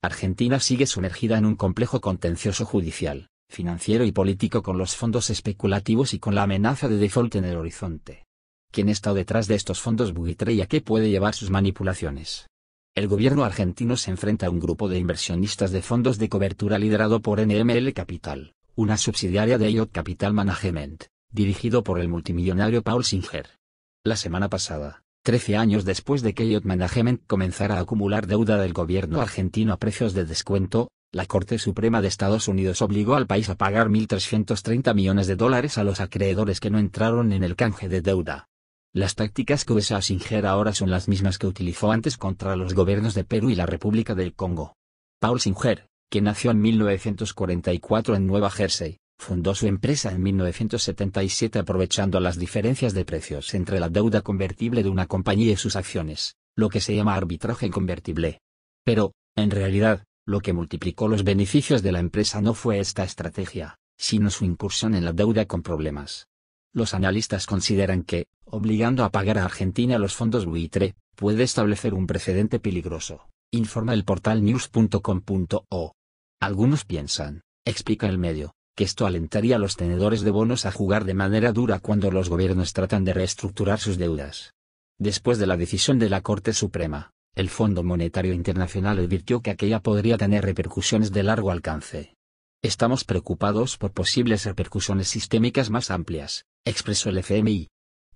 Argentina sigue sumergida en un complejo contencioso judicial, financiero y político con los fondos especulativos y con la amenaza de default en el horizonte. ¿Quién está detrás de estos fondos buitre y a qué puede llevar sus manipulaciones? El gobierno argentino se enfrenta a un grupo de inversionistas de fondos de cobertura liderado por NML Capital, una subsidiaria de IOT Capital Management, dirigido por el multimillonario Paul Singer. La semana pasada, Trece años después de que elliot Management comenzara a acumular deuda del gobierno argentino a precios de descuento, la Corte Suprema de Estados Unidos obligó al país a pagar 1.330 millones de dólares a los acreedores que no entraron en el canje de deuda. Las tácticas que USA Singer ahora son las mismas que utilizó antes contra los gobiernos de Perú y la República del Congo. Paul Singer, que nació en 1944 en Nueva Jersey, Fundó su empresa en 1977 aprovechando las diferencias de precios entre la deuda convertible de una compañía y sus acciones, lo que se llama arbitraje convertible. Pero, en realidad, lo que multiplicó los beneficios de la empresa no fue esta estrategia, sino su incursión en la deuda con problemas. Los analistas consideran que, obligando a pagar a Argentina los fondos buitre, puede establecer un precedente peligroso, informa el portal news.com.o. Algunos piensan, explica el medio, que esto alentaría a los tenedores de bonos a jugar de manera dura cuando los gobiernos tratan de reestructurar sus deudas. Después de la decisión de la Corte Suprema, el Fondo Monetario Internacional advirtió que aquella podría tener repercusiones de largo alcance. Estamos preocupados por posibles repercusiones sistémicas más amplias, expresó el FMI.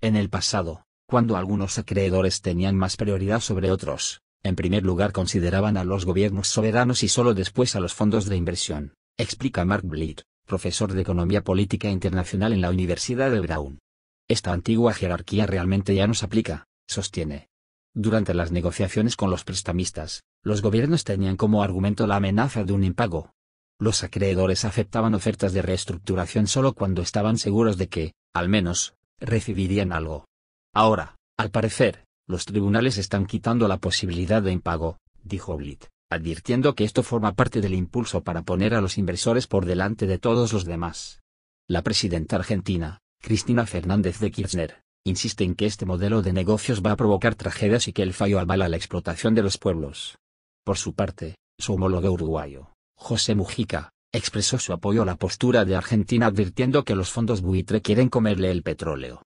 En el pasado, cuando algunos acreedores tenían más prioridad sobre otros, en primer lugar consideraban a los gobiernos soberanos y solo después a los fondos de inversión, explica Mark profesor de Economía Política Internacional en la Universidad de Brown. Esta antigua jerarquía realmente ya nos aplica, sostiene. Durante las negociaciones con los prestamistas, los gobiernos tenían como argumento la amenaza de un impago. Los acreedores aceptaban ofertas de reestructuración solo cuando estaban seguros de que, al menos, recibirían algo. Ahora, al parecer, los tribunales están quitando la posibilidad de impago, dijo Blit advirtiendo que esto forma parte del impulso para poner a los inversores por delante de todos los demás. La presidenta argentina, Cristina Fernández de Kirchner, insiste en que este modelo de negocios va a provocar tragedias y que el fallo avala la explotación de los pueblos. Por su parte, su homólogo uruguayo, José Mujica, expresó su apoyo a la postura de Argentina advirtiendo que los fondos buitre quieren comerle el petróleo,